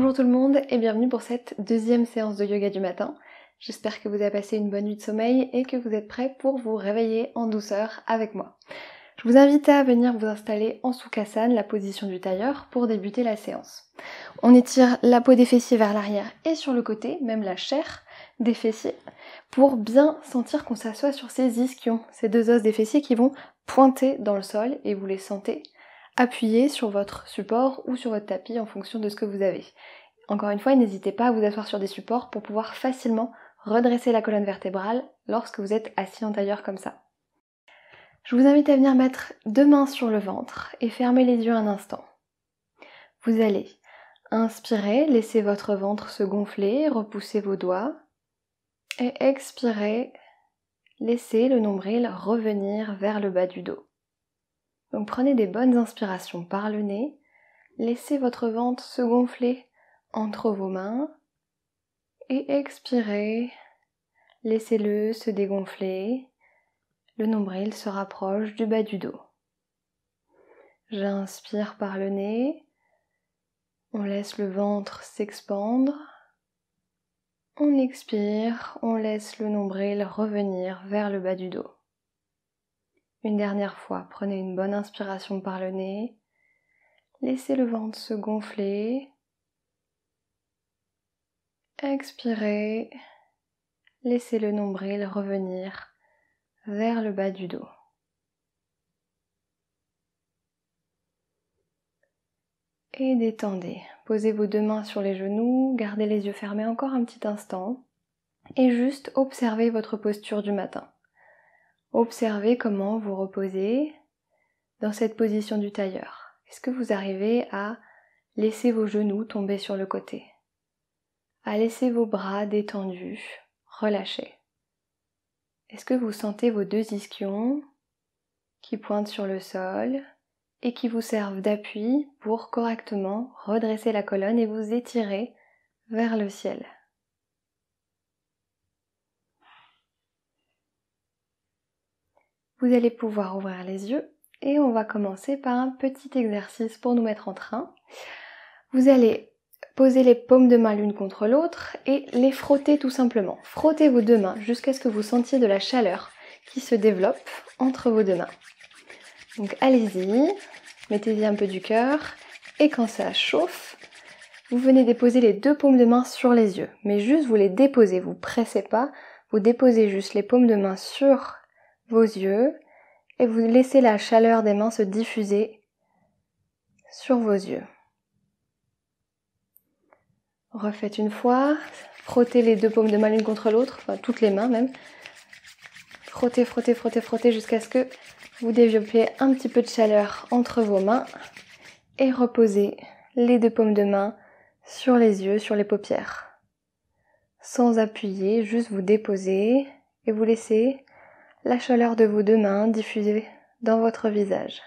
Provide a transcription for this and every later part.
Bonjour tout le monde et bienvenue pour cette deuxième séance de yoga du matin. J'espère que vous avez passé une bonne nuit de sommeil et que vous êtes prêts pour vous réveiller en douceur avec moi. Je vous invite à venir vous installer en Sukhasana, la position du tailleur, pour débuter la séance. On étire la peau des fessiers vers l'arrière et sur le côté, même la chair des fessiers, pour bien sentir qu'on s'assoit sur ces ischions, ces deux os des fessiers qui vont pointer dans le sol et vous les sentez Appuyez sur votre support ou sur votre tapis en fonction de ce que vous avez. Encore une fois, n'hésitez pas à vous asseoir sur des supports pour pouvoir facilement redresser la colonne vertébrale lorsque vous êtes assis en tailleur comme ça. Je vous invite à venir mettre deux mains sur le ventre et fermer les yeux un instant. Vous allez inspirer, laisser votre ventre se gonfler, repousser vos doigts et expirer, laisser le nombril revenir vers le bas du dos. Donc prenez des bonnes inspirations par le nez, laissez votre ventre se gonfler entre vos mains et expirez, laissez-le se dégonfler, le nombril se rapproche du bas du dos. J'inspire par le nez, on laisse le ventre s'expandre, on expire, on laisse le nombril revenir vers le bas du dos. Une dernière fois, prenez une bonne inspiration par le nez. Laissez le ventre se gonfler. Expirez. Laissez le nombril revenir vers le bas du dos. Et détendez. Posez vos deux mains sur les genoux, gardez les yeux fermés encore un petit instant et juste observez votre posture du matin. Observez comment vous reposez dans cette position du tailleur. Est-ce que vous arrivez à laisser vos genoux tomber sur le côté À laisser vos bras détendus, relâchés Est-ce que vous sentez vos deux ischions qui pointent sur le sol et qui vous servent d'appui pour correctement redresser la colonne et vous étirer vers le ciel Vous allez pouvoir ouvrir les yeux et on va commencer par un petit exercice pour nous mettre en train. Vous allez poser les paumes de main l'une contre l'autre et les frotter tout simplement. Frottez vos deux mains jusqu'à ce que vous sentiez de la chaleur qui se développe entre vos deux mains. Donc allez-y, mettez-y un peu du cœur et quand ça chauffe, vous venez déposer les deux paumes de main sur les yeux, mais juste vous les déposez, vous pressez pas, vous déposez juste les paumes de main sur vos yeux et vous laissez la chaleur des mains se diffuser sur vos yeux. Refaites une fois, frottez les deux paumes de main l'une contre l'autre, enfin toutes les mains même. Frottez, frottez, frottez, frottez jusqu'à ce que vous développiez un petit peu de chaleur entre vos mains et reposez les deux paumes de main sur les yeux, sur les paupières. Sans appuyer, juste vous déposez et vous laissez la chaleur de vos deux mains diffusée dans votre visage.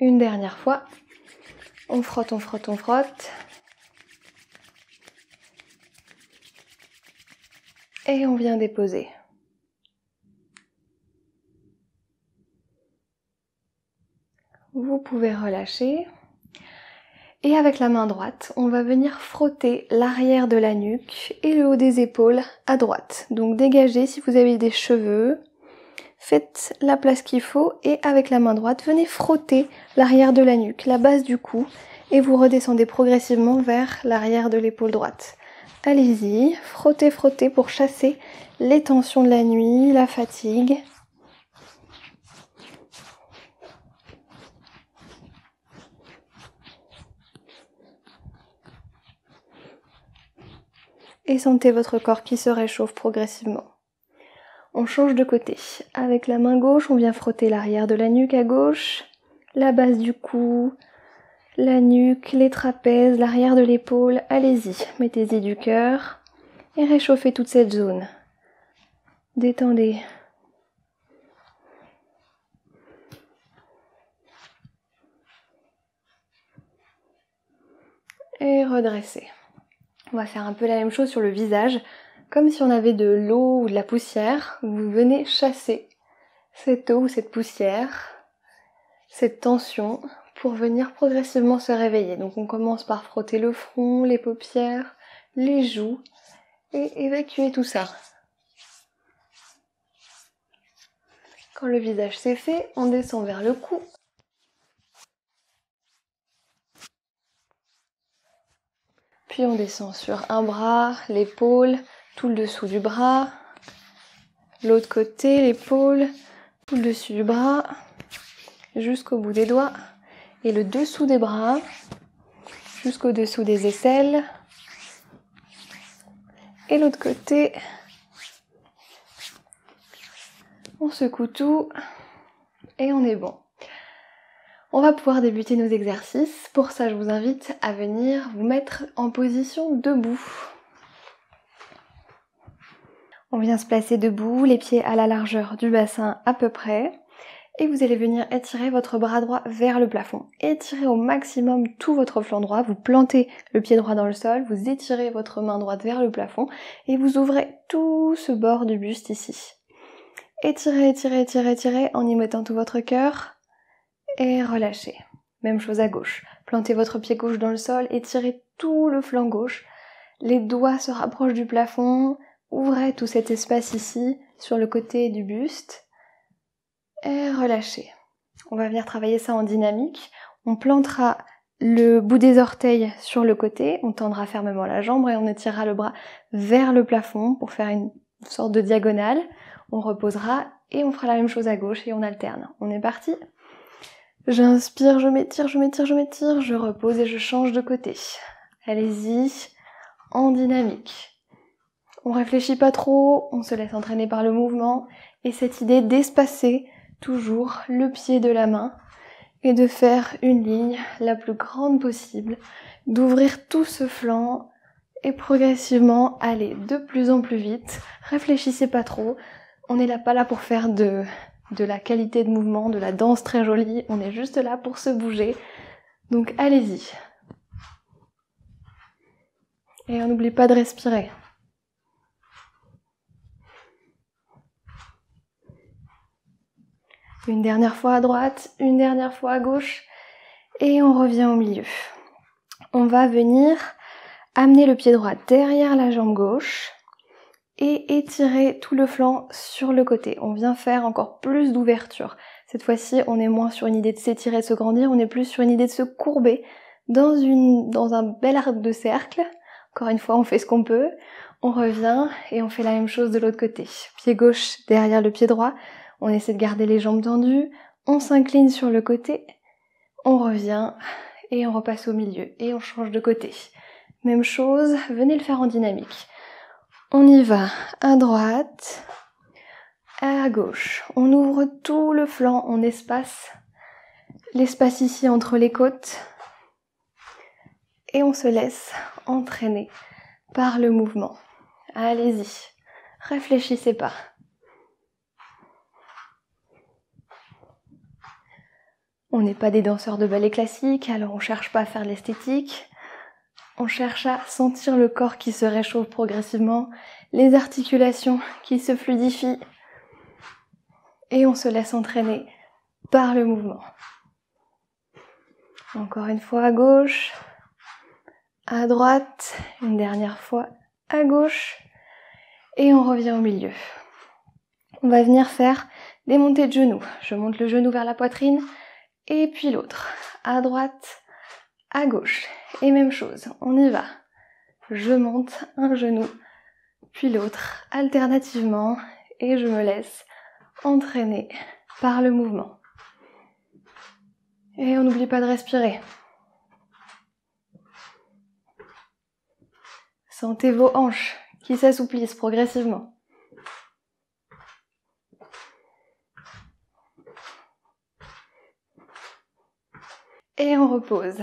Une dernière fois, on frotte, on frotte, on frotte. Et on vient déposer. Vous pouvez relâcher. Et avec la main droite, on va venir frotter l'arrière de la nuque et le haut des épaules à droite. Donc dégagez si vous avez des cheveux, faites la place qu'il faut et avec la main droite, venez frotter l'arrière de la nuque, la base du cou et vous redescendez progressivement vers l'arrière de l'épaule droite. Allez-y, frottez, frottez pour chasser les tensions de la nuit, la fatigue et sentez votre corps qui se réchauffe progressivement. On change de côté. Avec la main gauche, on vient frotter l'arrière de la nuque à gauche, la base du cou, la nuque, les trapèzes, l'arrière de l'épaule. Allez-y, mettez-y du cœur et réchauffez toute cette zone. Détendez. Et redressez. On va faire un peu la même chose sur le visage, comme si on avait de l'eau ou de la poussière. Vous venez chasser cette eau ou cette poussière, cette tension, pour venir progressivement se réveiller. Donc on commence par frotter le front, les paupières, les joues, et évacuer tout ça. Quand le visage s'est fait, on descend vers le cou, Puis on descend sur un bras, l'épaule, tout le dessous du bras, l'autre côté, l'épaule, tout le dessus du bras, jusqu'au bout des doigts et le dessous des bras, jusqu'au dessous des aisselles. Et l'autre côté, on secoue tout et on est bon. On va pouvoir débuter nos exercices. Pour ça, je vous invite à venir vous mettre en position debout. On vient se placer debout, les pieds à la largeur du bassin à peu près. Et vous allez venir étirer votre bras droit vers le plafond. Étirez au maximum tout votre flanc droit. Vous plantez le pied droit dans le sol, vous étirez votre main droite vers le plafond et vous ouvrez tout ce bord du buste ici. Étirez, étirez, étirez, étirez en y mettant tout votre cœur et relâchez. Même chose à gauche. Plantez votre pied gauche dans le sol, étirez tout le flanc gauche. Les doigts se rapprochent du plafond, ouvrez tout cet espace ici sur le côté du buste et relâchez. On va venir travailler ça en dynamique. On plantera le bout des orteils sur le côté, on tendra fermement la jambe et on étirera le bras vers le plafond pour faire une sorte de diagonale. On reposera et on fera la même chose à gauche et on alterne. On est parti. J'inspire, je m'étire, je m'étire, je m'étire, je repose et je change de côté. Allez-y, en dynamique. On réfléchit pas trop, on se laisse entraîner par le mouvement et cette idée d'espacer toujours le pied de la main et de faire une ligne la plus grande possible, d'ouvrir tout ce flanc et progressivement aller de plus en plus vite. Réfléchissez pas trop, on n'est là pas là pour faire de de la qualité de mouvement, de la danse très jolie. On est juste là pour se bouger. Donc allez-y. Et on n'oublie pas de respirer. Une dernière fois à droite, une dernière fois à gauche. Et on revient au milieu. On va venir amener le pied droit derrière la jambe gauche et étirer tout le flanc sur le côté. On vient faire encore plus d'ouverture. Cette fois-ci, on est moins sur une idée de s'étirer, de se grandir, on est plus sur une idée de se courber dans, une, dans un bel arc de cercle. Encore une fois, on fait ce qu'on peut. On revient et on fait la même chose de l'autre côté. Pied gauche derrière le pied droit. On essaie de garder les jambes tendues. On s'incline sur le côté. On revient et on repasse au milieu et on change de côté. Même chose, venez le faire en dynamique. On y va. À droite. À gauche. On ouvre tout le flanc. On espace l'espace ici entre les côtes. Et on se laisse entraîner par le mouvement. Allez-y. Réfléchissez pas. On n'est pas des danseurs de ballet classique, alors on cherche pas à faire l'esthétique. On cherche à sentir le corps qui se réchauffe progressivement, les articulations qui se fluidifient, et on se laisse entraîner par le mouvement. Encore une fois à gauche, à droite, une dernière fois à gauche, et on revient au milieu. On va venir faire des montées de genoux. Je monte le genou vers la poitrine, et puis l'autre, à droite, à gauche. Et même chose, on y va. Je monte un genou, puis l'autre, alternativement, et je me laisse entraîner par le mouvement. Et on n'oublie pas de respirer. Sentez vos hanches qui s'assouplissent progressivement. Et on repose.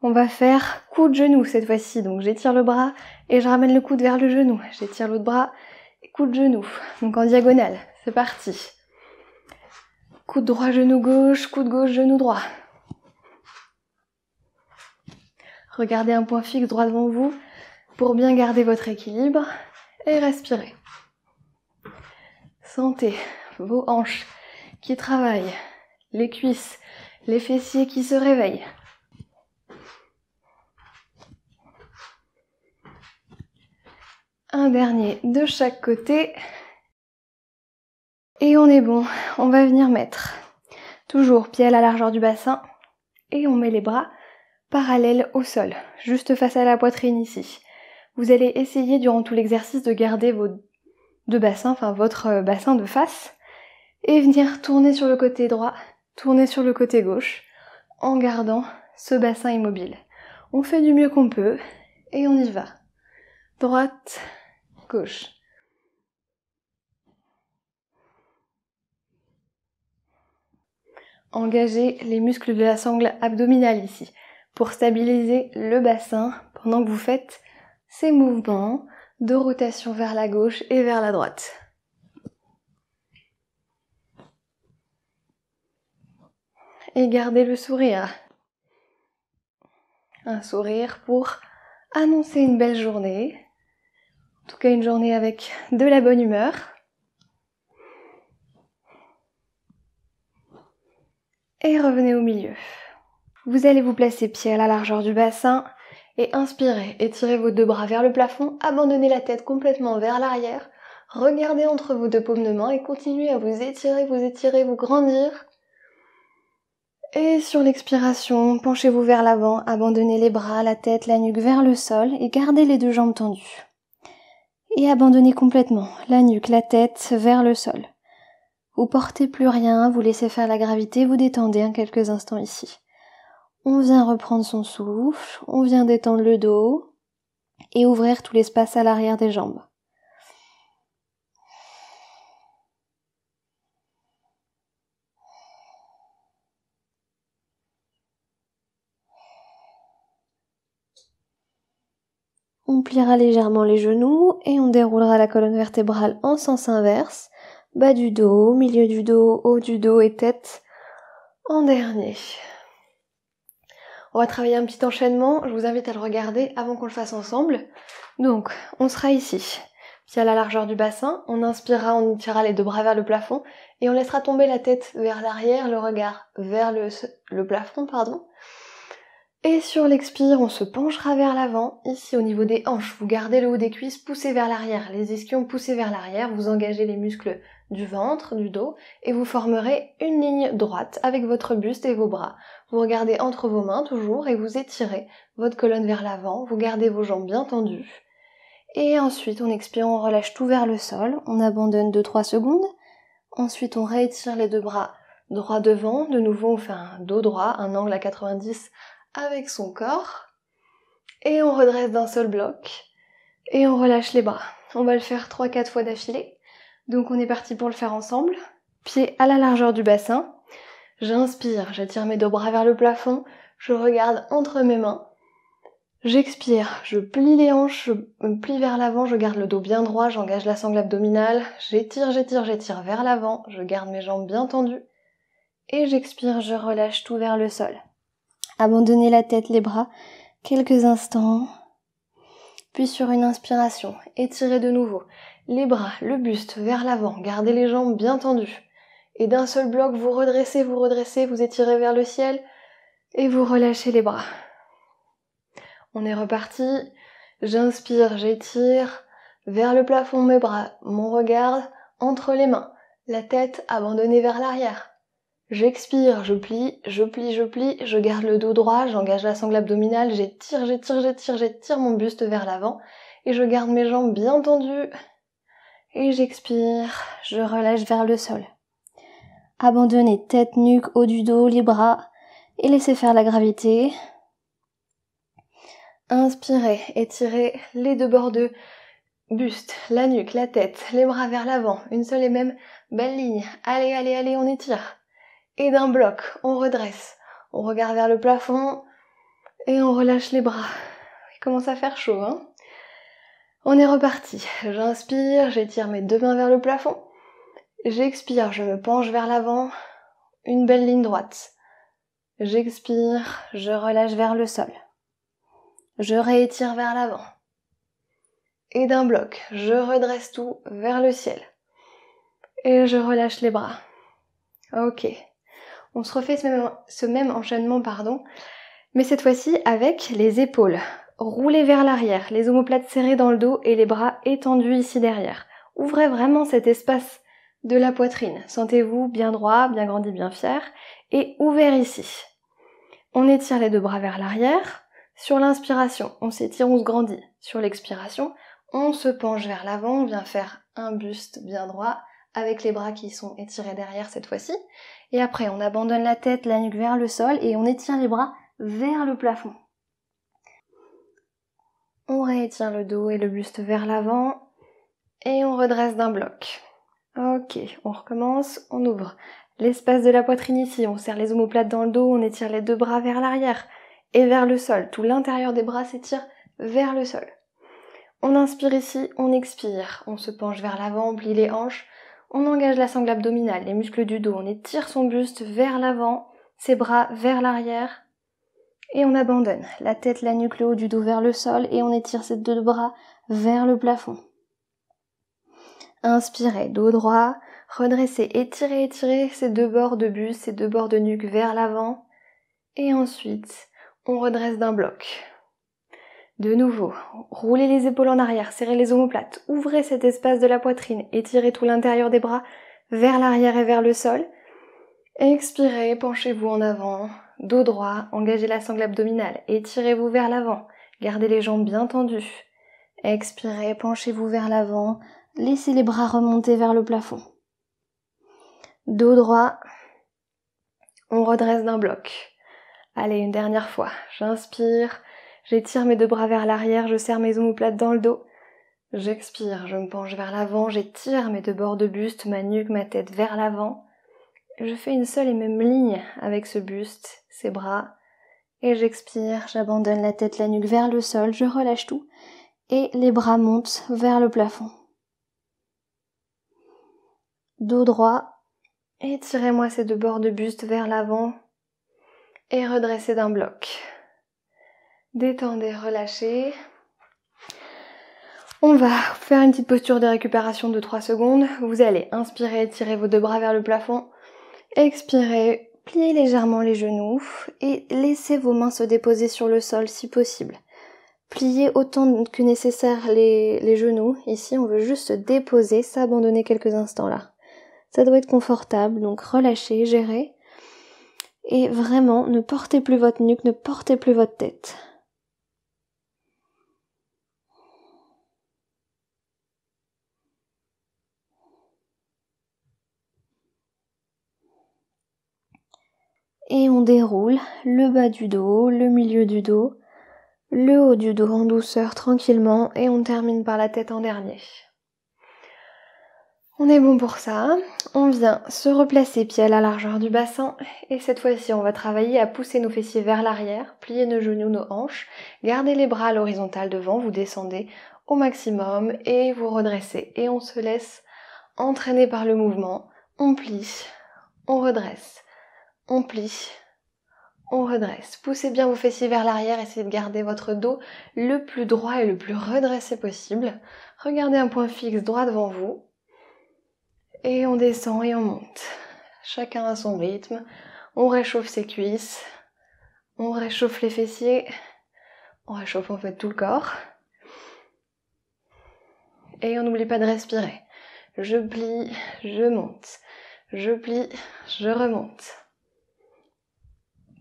On va faire coup de genou cette fois-ci. Donc j'étire le bras et je ramène le coude vers le genou. J'étire l'autre bras et coup de genou. Donc en diagonale. C'est parti. de droit, genou gauche, Coup de gauche, genou droit. Regardez un point fixe droit devant vous pour bien garder votre équilibre et respirez. Sentez vos hanches qui travaillent, les cuisses, les fessiers qui se réveillent. Un dernier de chaque côté. Et on est bon. On va venir mettre toujours pied à la largeur du bassin et on met les bras parallèles au sol, juste face à la poitrine ici. Vous allez essayer durant tout l'exercice de garder vos deux bassins, enfin votre euh, bassin de face et venir tourner sur le côté droit, tourner sur le côté gauche en gardant ce bassin immobile. On fait du mieux qu'on peut et on y va droite, gauche. Engagez les muscles de la sangle abdominale ici pour stabiliser le bassin pendant que vous faites ces mouvements de rotation vers la gauche et vers la droite. Et gardez le sourire. Un sourire pour annoncer une belle journée, en tout cas, une journée avec de la bonne humeur. Et revenez au milieu. Vous allez vous placer pied à la largeur du bassin et inspirez, étirez vos deux bras vers le plafond, abandonnez la tête complètement vers l'arrière, regardez entre vos deux paumes de main et continuez à vous étirer, vous étirer, vous grandir. Et sur l'expiration, penchez-vous vers l'avant, abandonnez les bras, la tête, la nuque vers le sol et gardez les deux jambes tendues et abandonnez complètement, la nuque, la tête, vers le sol. Vous portez plus rien, vous laissez faire la gravité, vous détendez un quelques instants ici. On vient reprendre son souffle, on vient détendre le dos et ouvrir tout l'espace à l'arrière des jambes. On pliera légèrement les genoux et on déroulera la colonne vertébrale en sens inverse, bas du dos, milieu du dos, haut du dos et tête en dernier. On va travailler un petit enchaînement, je vous invite à le regarder avant qu'on le fasse ensemble. Donc, on sera ici. Puis à la largeur du bassin, on inspirera, on tirera les deux bras vers le plafond et on laissera tomber la tête vers l'arrière, le regard vers le plafond, pardon. Et sur l'expire, on se penchera vers l'avant. Ici, au niveau des hanches, vous gardez le haut des cuisses poussé vers l'arrière, les ischions poussés vers l'arrière, vous engagez les muscles du ventre, du dos, et vous formerez une ligne droite avec votre buste et vos bras. Vous regardez entre vos mains toujours et vous étirez votre colonne vers l'avant, vous gardez vos jambes bien tendues. Et ensuite, on expire, on relâche tout vers le sol, on abandonne 2-3 secondes. Ensuite, on réétire les deux bras droit devant. De nouveau, on fait un dos droit, un angle à 90 avec son corps. Et on redresse d'un seul bloc. Et on relâche les bras. On va le faire 3-4 fois d'affilée. Donc on est parti pour le faire ensemble. Pieds à la largeur du bassin. J'inspire, j'attire mes deux bras vers le plafond. Je regarde entre mes mains. J'expire, je plie les hanches, je me plie vers l'avant, je garde le dos bien droit, j'engage la sangle abdominale, j'étire, j'étire, j'étire vers l'avant, je garde mes jambes bien tendues, et j'expire, je relâche tout vers le sol. Abandonnez la tête, les bras, quelques instants. Puis sur une inspiration, étirez de nouveau les bras, le buste vers l'avant, gardez les jambes bien tendues. Et d'un seul bloc, vous redressez, vous redressez, vous étirez vers le ciel et vous relâchez les bras. On est reparti. J'inspire, j'étire vers le plafond mes bras, mon regard entre les mains, la tête abandonnée vers l'arrière. J'expire, je plie, je plie, je plie, je garde le dos droit, j'engage la sangle abdominale, j'étire, j'étire, j'étire, j'étire mon buste vers l'avant et je garde mes jambes bien tendues. Et j'expire, je relâche vers le sol. Abandonnez tête, nuque, haut du dos, les bras et laissez faire la gravité. Inspirez, étirez les deux bords de buste, la nuque, la tête, les bras vers l'avant, une seule et même belle ligne. Allez, allez, allez, on étire et d'un bloc. On redresse. On regarde vers le plafond et on relâche les bras. Il commence à faire chaud. Hein on est reparti. J'inspire, j'étire mes deux mains vers le plafond. J'expire, je me penche vers l'avant. Une belle ligne droite. J'expire, je relâche vers le sol. Je réétire vers l'avant. Et d'un bloc, je redresse tout vers le ciel. Et je relâche les bras. Ok. On se refait ce même, enchaînement, pardon, mais cette fois-ci avec les épaules roulées vers l'arrière, les omoplates serrées dans le dos et les bras étendus ici derrière. Ouvrez vraiment cet espace de la poitrine. Sentez-vous bien droit, bien grandi, bien fier et ouvert ici. On étire les deux bras vers l'arrière. Sur l'inspiration, on s'étire, on se grandit. Sur l'expiration, on se penche vers l'avant, on vient faire un buste bien droit avec les bras qui sont étirés derrière cette fois-ci. Et après, on abandonne la tête, la nuque vers le sol et on étire les bras vers le plafond. On réétire le dos et le buste vers l'avant et on redresse d'un bloc. Ok, on recommence, on ouvre. L'espace de la poitrine ici, on serre les omoplates dans le dos, on étire les deux bras vers l'arrière et vers le sol. Tout l'intérieur des bras s'étire vers le sol. On inspire ici, on expire. On se penche vers l'avant, on plie les hanches, on engage la sangle abdominale, les muscles du dos, on étire son buste vers l'avant, ses bras vers l'arrière. Et on abandonne la tête, la nuque, le haut du dos vers le sol et on étire ses deux bras vers le plafond. Inspirez, dos droit, redressez, étirez, étirez ces deux bords de buste, ces deux bords de nuque vers l'avant. Et ensuite, on redresse d'un bloc. De nouveau, roulez les épaules en arrière, serrez les omoplates, ouvrez cet espace de la poitrine, étirez tout l'intérieur des bras vers l'arrière et vers le sol. Expirez, penchez-vous en avant, dos droit, engagez la sangle abdominale, étirez-vous vers l'avant, gardez les jambes bien tendues. Expirez, penchez-vous vers l'avant, laissez les bras remonter vers le plafond. Dos droit, on redresse d'un bloc. Allez, une dernière fois, j'inspire, J'étire mes deux bras vers l'arrière, je serre mes omoplates dans le dos. J'expire, je me penche vers l'avant, j'étire mes deux bords de buste, ma nuque, ma tête vers l'avant. Je fais une seule et même ligne avec ce buste, ces bras. Et j'expire, j'abandonne la tête, la nuque vers le sol, je relâche tout. Et les bras montent vers le plafond. Dos droit. Étirez-moi ces deux bords de buste vers l'avant. Et redressez d'un bloc. Détendez, relâchez. On va faire une petite posture de récupération de 3 secondes. Vous allez inspirer, tirer vos deux bras vers le plafond. Expirez, pliez légèrement les genoux et laissez vos mains se déposer sur le sol si possible. Pliez autant que nécessaire les, les genoux. Ici, on veut juste se déposer, s'abandonner quelques instants là. Ça doit être confortable, donc relâchez, gérez. Et vraiment, ne portez plus votre nuque, ne portez plus votre tête. et on déroule le bas du dos, le milieu du dos, le haut du dos en douceur, tranquillement, et on termine par la tête en dernier. On est bon pour ça. On vient se replacer pieds à la largeur du bassin et cette fois-ci on va travailler à pousser nos fessiers vers l'arrière, plier nos genoux, nos hanches, garder les bras à l'horizontale devant, vous descendez au maximum et vous redressez et on se laisse entraîner par le mouvement. On plie, on redresse, on plie, on redresse. Poussez bien vos fessiers vers l'arrière, essayez de garder votre dos le plus droit et le plus redressé possible. Regardez un point fixe droit devant vous. Et on descend et on monte. Chacun à son rythme. On réchauffe ses cuisses. On réchauffe les fessiers. On réchauffe en fait tout le corps. Et on n'oublie pas de respirer. Je plie, je monte. Je plie, je remonte.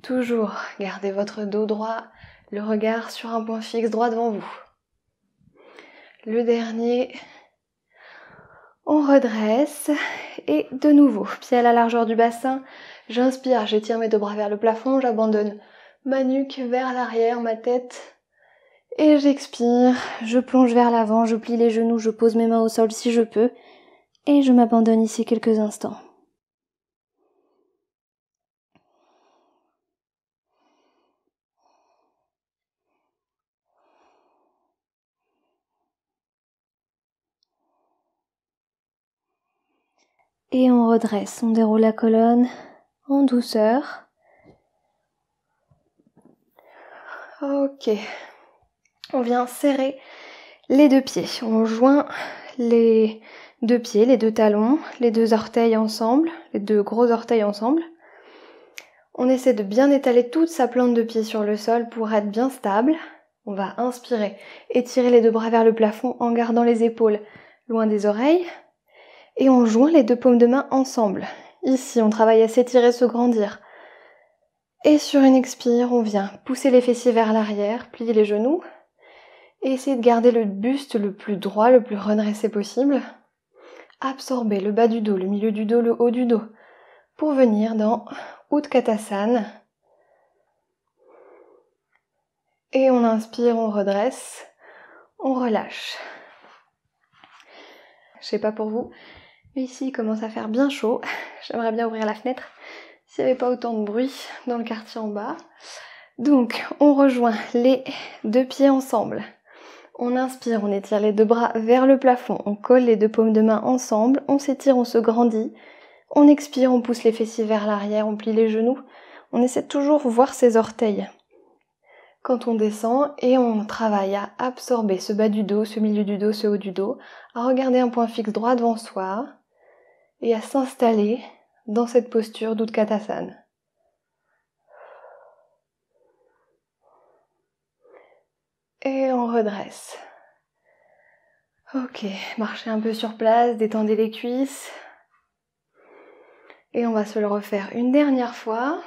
Toujours gardez votre dos droit, le regard sur un point fixe droit devant vous. Le dernier, on redresse et de nouveau, pied à la largeur du bassin, j'inspire, j'étire mes deux bras vers le plafond, j'abandonne ma nuque vers l'arrière, ma tête et j'expire, je plonge vers l'avant, je plie les genoux, je pose mes mains au sol si je peux et je m'abandonne ici quelques instants. et on redresse. On déroule la colonne en douceur. Ok. On vient serrer les deux pieds. On joint les deux pieds, les deux talons, les deux orteils ensemble, les deux gros orteils ensemble. On essaie de bien étaler toute sa plante de pied sur le sol pour être bien stable. On va inspirer, étirer les deux bras vers le plafond en gardant les épaules loin des oreilles et on joint les deux paumes de main ensemble. Ici, on travaille à s'étirer, se grandir. Et sur une expire, on vient pousser les fessiers vers l'arrière, plier les genoux, et essayer de garder le buste le plus droit, le plus redressé possible. Absorber le bas du dos, le milieu du dos, le haut du dos, pour venir dans Utkatasana. Et on inspire, on redresse, on relâche. Je sais pas pour vous, Ici, il commence à faire bien chaud. J'aimerais bien ouvrir la fenêtre s'il n'y avait pas autant de bruit dans le quartier en bas. Donc, on rejoint les deux pieds ensemble. On inspire, on étire les deux bras vers le plafond, on colle les deux paumes de main ensemble, on s'étire, on se grandit. On expire, on pousse les fessiers vers l'arrière, on plie les genoux. On essaie de toujours voir ses orteils. Quand on descend et on travaille à absorber ce bas du dos, ce milieu du dos, ce haut du dos, à regarder un point fixe droit devant soi, et à s'installer dans cette posture d'Utkatasana. Et on redresse. Ok, marchez un peu sur place, détendez les cuisses. Et on va se le refaire une dernière fois.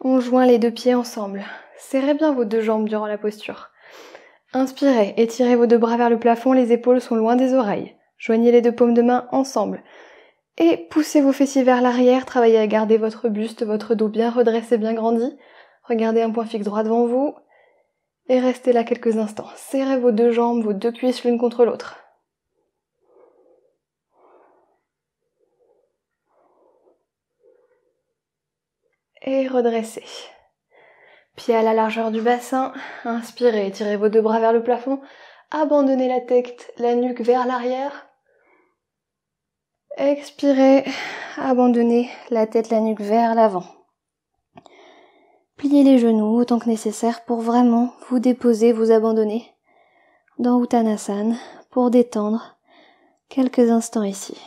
On joint les deux pieds ensemble. Serrez bien vos deux jambes durant la posture. Inspirez, étirez vos deux bras vers le plafond, les épaules sont loin des oreilles. Joignez les deux paumes de main ensemble. Et poussez vos fessiers vers l'arrière, travaillez à garder votre buste, votre dos bien redressé, bien grandi. Regardez un point fixe droit devant vous. Et restez là quelques instants. Serrez vos deux jambes, vos deux cuisses l'une contre l'autre. Et redressez. Pieds à la largeur du bassin. Inspirez, tirez vos deux bras vers le plafond. Abandonnez la tête, la nuque vers l'arrière. Expirez, abandonnez la tête, la nuque vers l'avant. Pliez les genoux autant que nécessaire pour vraiment vous déposer, vous abandonner dans Uttanasana pour détendre quelques instants ici.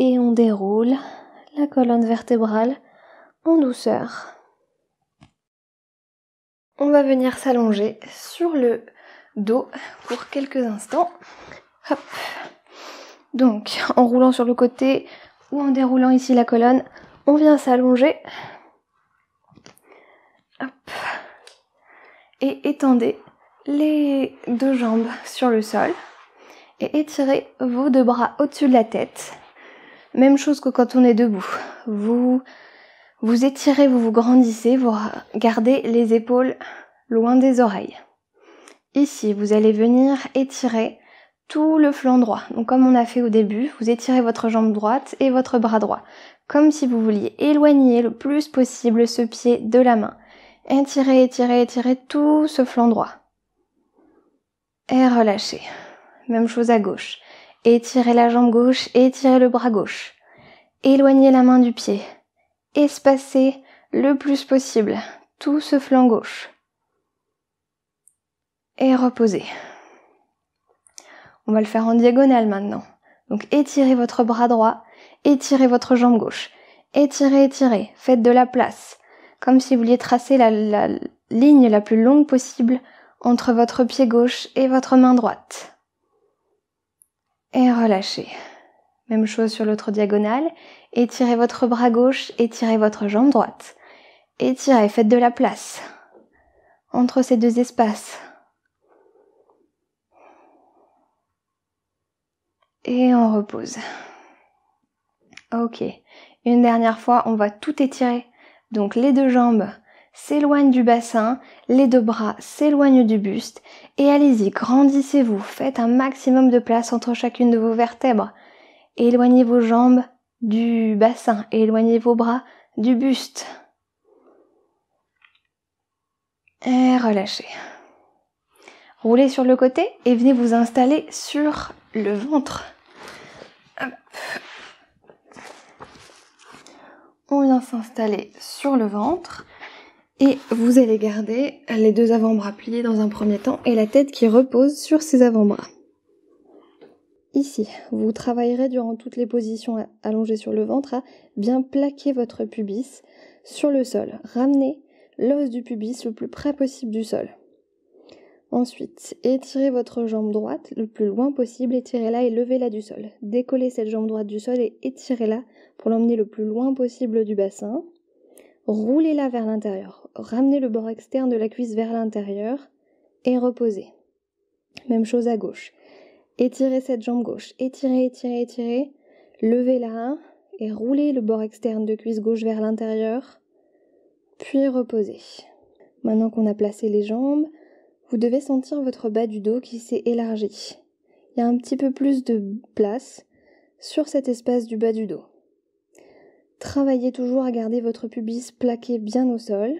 Et on déroule la colonne vertébrale en douceur. On va venir s'allonger sur le dos pour quelques instants. Donc, en roulant sur le côté ou en déroulant ici la colonne, on vient s'allonger. Et étendez les deux jambes sur le sol. Et étirez vos deux bras au-dessus de la tête. Même chose que quand on est debout. Vous vous étirez, vous vous grandissez, vous gardez les épaules loin des oreilles. Ici, vous allez venir étirer tout le flanc droit. Donc comme on a fait au début, vous étirez votre jambe droite et votre bras droit, comme si vous vouliez éloigner le plus possible ce pied de la main. Étirez, étirez, étirez tout ce flanc droit. Et relâchez. Même chose à gauche. Étirez la jambe gauche, étirez le bras gauche. Éloignez la main du pied. Espacez le plus possible tout ce flanc gauche. Et reposez. On va le faire en diagonale maintenant. Donc étirez votre bras droit, étirez votre jambe gauche. Étirez, étirez, faites de la place. Comme si vous vouliez tracer la, la ligne la plus longue possible entre votre pied gauche et votre main droite et relâchez. Même chose sur l'autre diagonale. Étirez votre bras gauche, étirez votre jambe droite. Étirez, faites de la place entre ces deux espaces. Et on repose. Ok. Une dernière fois, on va tout étirer. Donc les deux jambes, s'éloigne du bassin, les deux bras s'éloignent du buste, et allez-y, grandissez-vous, faites un maximum de place entre chacune de vos vertèbres. Éloignez vos jambes du bassin, éloignez vos bras du buste. Et relâchez. Roulez sur le côté et venez vous installer sur le ventre. On vient s'installer sur le ventre. Et vous allez garder les deux avant-bras pliés dans un premier temps et la tête qui repose sur ces avant-bras. Ici, vous travaillerez durant toutes les positions allongées sur le ventre à bien plaquer votre pubis sur le sol. Ramenez l'os du pubis le plus près possible du sol. Ensuite, étirez votre jambe droite le plus loin possible, étirez-la et levez-la du sol. Décollez cette jambe droite du sol et étirez-la pour l'emmener le plus loin possible du bassin roulez-la vers l'intérieur, ramenez le bord externe de la cuisse vers l'intérieur et reposez. Même chose à gauche. Étirez cette jambe gauche, étirez, étirez, étirez, levez-la et roulez le bord externe de cuisse gauche vers l'intérieur, puis reposez. Maintenant qu'on a placé les jambes, vous devez sentir votre bas du dos qui s'est élargi. Il y a un petit peu plus de place sur cet espace du bas du dos. Travaillez toujours à garder votre pubis plaqué bien au sol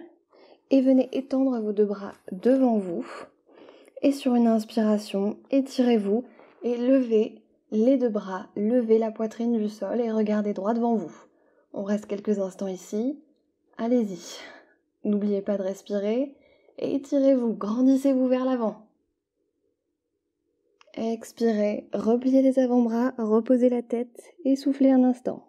et venez étendre vos deux bras devant vous. Et sur une inspiration, étirez-vous et levez les deux bras, levez la poitrine du sol et regardez droit devant vous. On reste quelques instants ici. Allez-y. N'oubliez pas de respirer et étirez-vous, grandissez-vous vers l'avant. Expirez, repliez les avant-bras, reposez la tête et soufflez un instant.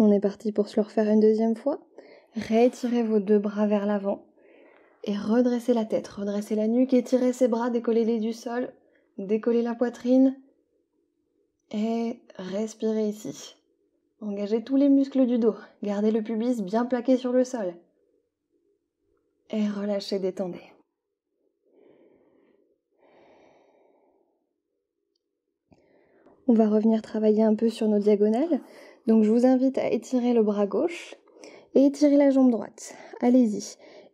On est parti pour se le refaire une deuxième fois. Rétirez vos deux bras vers l'avant et redressez la tête, redressez la nuque, étirez ses bras, décollez-les du sol, décollez la poitrine et respirez ici. Engagez tous les muscles du dos, gardez le pubis bien plaqué sur le sol et relâchez, détendez. On va revenir travailler un peu sur nos diagonales. Donc je vous invite à étirer le bras gauche et étirer la jambe droite. Allez-y.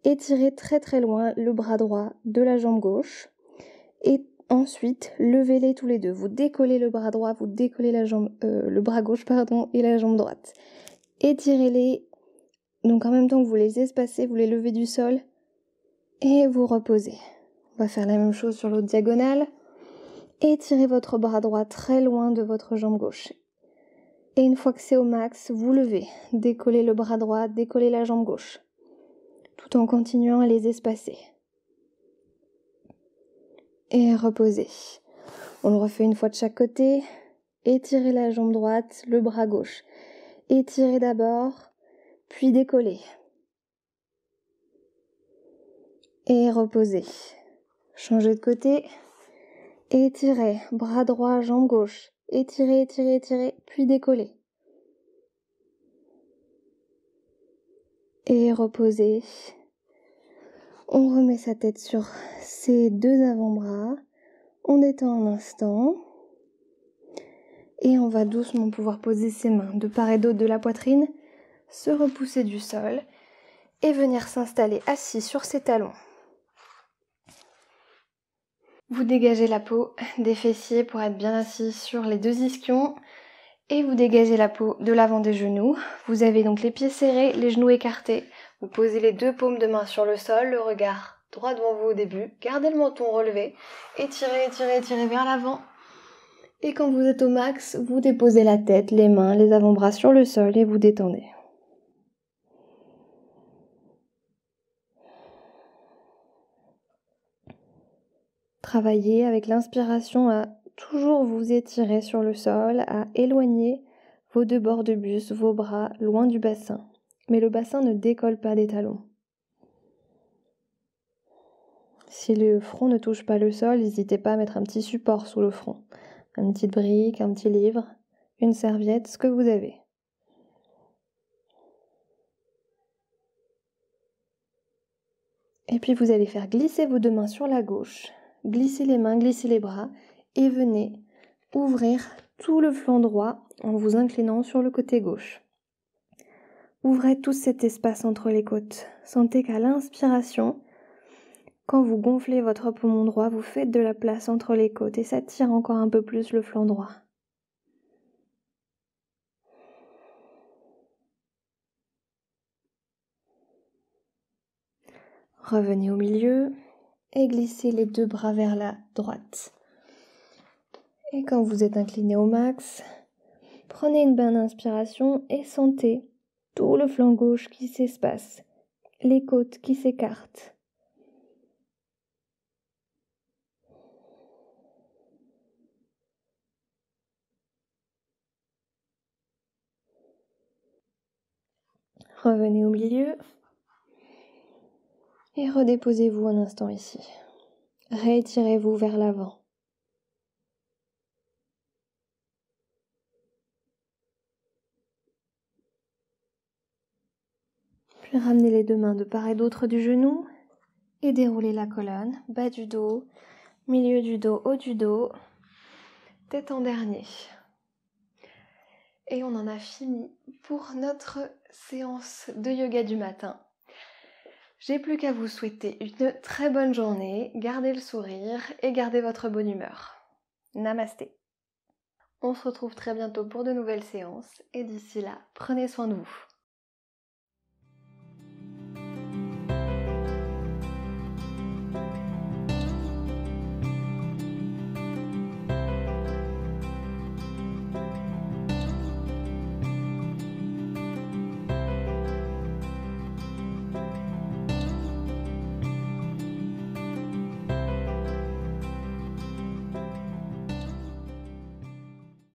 Étirez très très loin le bras droit de la jambe gauche. Et ensuite, levez-les tous les deux. Vous décollez le bras droit, vous décollez la jambe, euh, le bras gauche pardon, et la jambe droite. Étirez-les. Donc en même temps que vous les espacez, vous les levez du sol et vous reposez. On va faire la même chose sur l'autre diagonale. Étirez votre bras droit très loin de votre jambe gauche et une fois que c'est au max, vous levez, décollez le bras droit, décollez la jambe gauche, tout en continuant à les espacer. Et reposez. On le refait une fois de chaque côté. Étirez la jambe droite, le bras gauche. Étirez d'abord, puis décollez. Et reposez. Changez de côté. Étirez, bras droit, jambe gauche étirer, étirer, étirer, puis décoller. Et reposer. On remet sa tête sur ses deux avant-bras. On détend un instant. Et on va doucement pouvoir poser ses mains de part et d'autre de la poitrine, se repousser du sol et venir s'installer assis sur ses talons. Vous dégagez la peau des fessiers pour être bien assis sur les deux ischions et vous dégagez la peau de l'avant des genoux. Vous avez donc les pieds serrés, les genoux écartés. Vous posez les deux paumes de main sur le sol, le regard droit devant vous au début. Gardez le menton relevé, étirez, étirez, étirez vers l'avant. Et quand vous êtes au max, vous déposez la tête, les mains, les avant-bras sur le sol et vous détendez. Travaillez avec l'inspiration à toujours vous étirer sur le sol, à éloigner vos deux bords de bus, vos bras loin du bassin. Mais le bassin ne décolle pas des talons. Si le front ne touche pas le sol, n'hésitez pas à mettre un petit support sous le front, une petite brique, un petit livre, une serviette, ce que vous avez. Et puis vous allez faire glisser vos deux mains sur la gauche glissez les mains, glissez les bras et venez ouvrir tout le flanc droit en vous inclinant sur le côté gauche. Ouvrez tout cet espace entre les côtes. Sentez qu'à l'inspiration, quand vous gonflez votre poumon droit, vous faites de la place entre les côtes et ça tire encore un peu plus le flanc droit. Revenez au milieu, et glissez les deux bras vers la droite. Et quand vous êtes incliné au max, prenez une bonne inspiration et sentez tout le flanc gauche qui s'espace, les côtes qui s'écartent. Revenez au milieu et redéposez-vous un instant ici. Rétirez-vous vers l'avant. Puis ramenez les deux mains de part et d'autre du genou et déroulez la colonne, bas du dos, milieu du dos, haut du dos, tête en dernier. Et on en a fini pour notre séance de yoga du matin. J'ai plus qu'à vous souhaiter une très bonne journée, gardez le sourire et gardez votre bonne humeur. Namasté. On se retrouve très bientôt pour de nouvelles séances et d'ici là, prenez soin de vous.